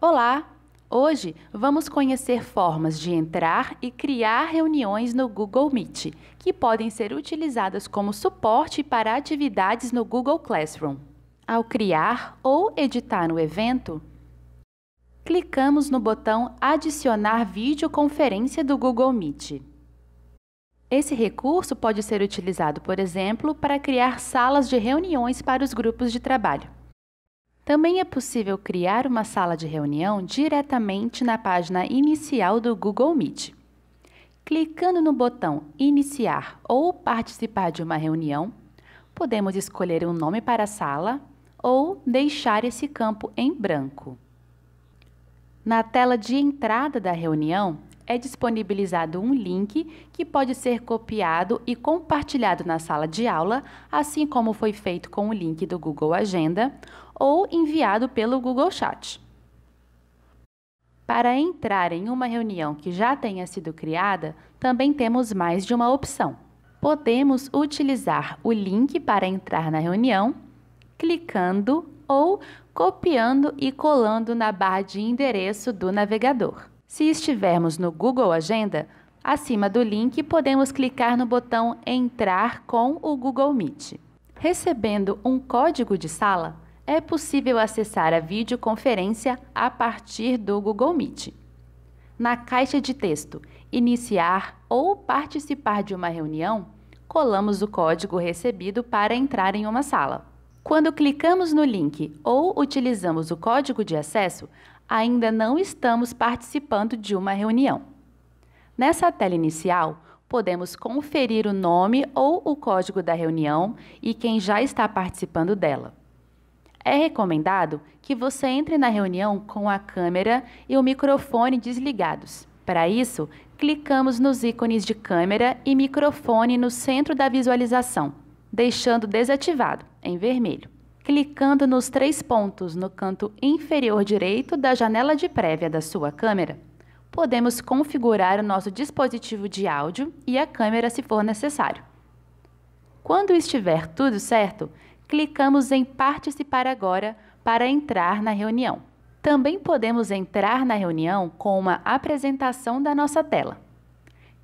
Olá! Hoje vamos conhecer formas de entrar e criar reuniões no Google Meet, que podem ser utilizadas como suporte para atividades no Google Classroom. Ao criar ou editar no evento, clicamos no botão Adicionar videoconferência do Google Meet. Esse recurso pode ser utilizado, por exemplo, para criar salas de reuniões para os grupos de trabalho. Também é possível criar uma sala de reunião diretamente na página inicial do Google Meet. Clicando no botão Iniciar ou Participar de uma reunião, podemos escolher um nome para a sala ou deixar esse campo em branco. Na tela de entrada da reunião, é disponibilizado um link que pode ser copiado e compartilhado na sala de aula, assim como foi feito com o link do Google Agenda, ou enviado pelo Google Chat. Para entrar em uma reunião que já tenha sido criada, também temos mais de uma opção. Podemos utilizar o link para entrar na reunião, clicando ou copiando e colando na barra de endereço do navegador. Se estivermos no Google Agenda, acima do link podemos clicar no botão Entrar com o Google Meet. Recebendo um código de sala, é possível acessar a videoconferência a partir do Google Meet. Na caixa de texto Iniciar ou Participar de uma reunião, colamos o código recebido para entrar em uma sala. Quando clicamos no link ou utilizamos o código de acesso, ainda não estamos participando de uma reunião. Nessa tela inicial, podemos conferir o nome ou o código da reunião e quem já está participando dela. É recomendado que você entre na reunião com a câmera e o microfone desligados. Para isso, clicamos nos ícones de câmera e microfone no centro da visualização, deixando desativado, em vermelho. Clicando nos três pontos no canto inferior direito da janela de prévia da sua câmera, podemos configurar o nosso dispositivo de áudio e a câmera se for necessário. Quando estiver tudo certo, clicamos em Participar agora para entrar na reunião. Também podemos entrar na reunião com uma apresentação da nossa tela.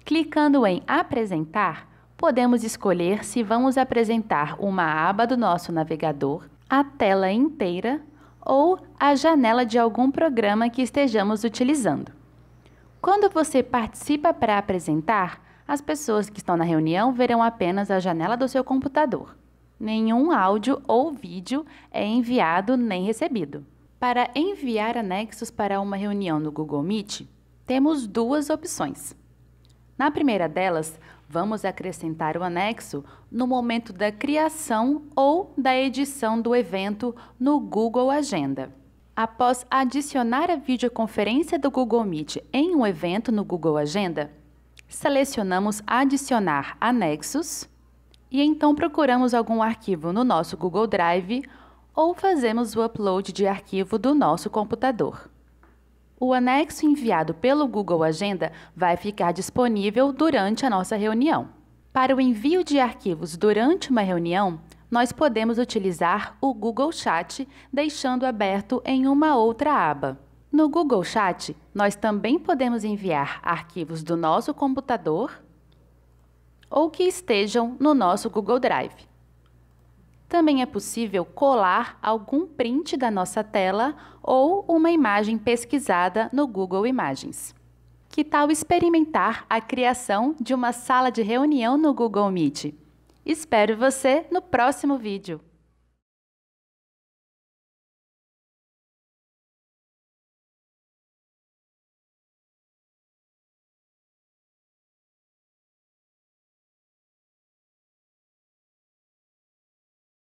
Clicando em Apresentar, podemos escolher se vamos apresentar uma aba do nosso navegador, a tela inteira ou a janela de algum programa que estejamos utilizando. Quando você participa para apresentar, as pessoas que estão na reunião verão apenas a janela do seu computador nenhum áudio ou vídeo é enviado nem recebido. Para enviar anexos para uma reunião no Google Meet, temos duas opções. Na primeira delas, vamos acrescentar o anexo no momento da criação ou da edição do evento no Google Agenda. Após adicionar a videoconferência do Google Meet em um evento no Google Agenda, selecionamos Adicionar anexos e então procuramos algum arquivo no nosso Google Drive ou fazemos o upload de arquivo do nosso computador. O anexo enviado pelo Google Agenda vai ficar disponível durante a nossa reunião. Para o envio de arquivos durante uma reunião, nós podemos utilizar o Google Chat, deixando aberto em uma outra aba. No Google Chat, nós também podemos enviar arquivos do nosso computador ou que estejam no nosso Google Drive. Também é possível colar algum print da nossa tela ou uma imagem pesquisada no Google Imagens. Que tal experimentar a criação de uma sala de reunião no Google Meet? Espero você no próximo vídeo!